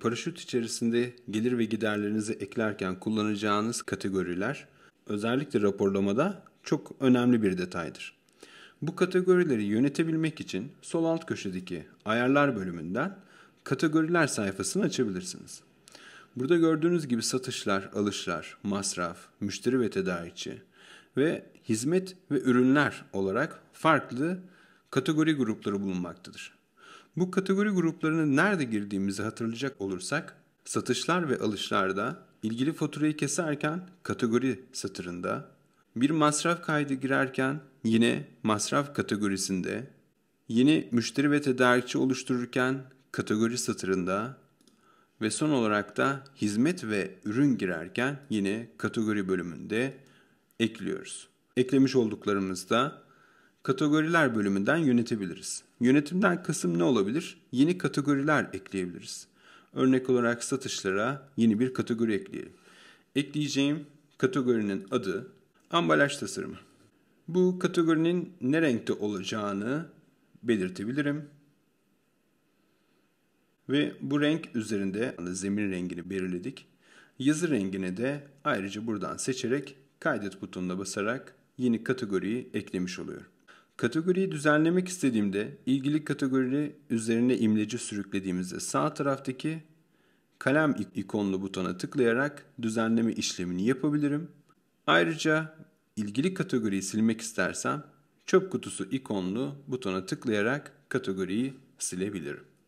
Paraşüt içerisinde gelir ve giderlerinizi eklerken kullanacağınız kategoriler özellikle raporlamada çok önemli bir detaydır. Bu kategorileri yönetebilmek için sol alt köşedeki ayarlar bölümünden kategoriler sayfasını açabilirsiniz. Burada gördüğünüz gibi satışlar, alışlar, masraf, müşteri ve tedarikçi ve hizmet ve ürünler olarak farklı kategori grupları bulunmaktadır. Bu kategori gruplarına nerede girdiğimizi hatırlayacak olursak, satışlar ve alışlarda ilgili faturayı keserken kategori satırında, bir masraf kaydı girerken yine masraf kategorisinde, yeni müşteri ve tedarikçi oluştururken kategori satırında ve son olarak da hizmet ve ürün girerken yine kategori bölümünde ekliyoruz. Eklemiş olduklarımızda kategoriler bölümünden yönetebiliriz. Yönetimden kısım ne olabilir? Yeni kategoriler ekleyebiliriz. Örnek olarak satışlara yeni bir kategori ekleyelim. Ekleyeceğim kategorinin adı ambalaj tasarımı. Bu kategorinin ne renkte olacağını belirtebilirim. Ve bu renk üzerinde zemin rengini belirledik. Yazı rengini de ayrıca buradan seçerek kaydet butonuna basarak yeni kategoriyi eklemiş oluyorum. Kategoriyi düzenlemek istediğimde ilgili kategori üzerine imleci sürüklediğimizde sağ taraftaki kalem ikonlu butona tıklayarak düzenleme işlemini yapabilirim. Ayrıca ilgili kategoriyi silmek istersem çöp kutusu ikonlu butona tıklayarak kategoriyi silebilirim.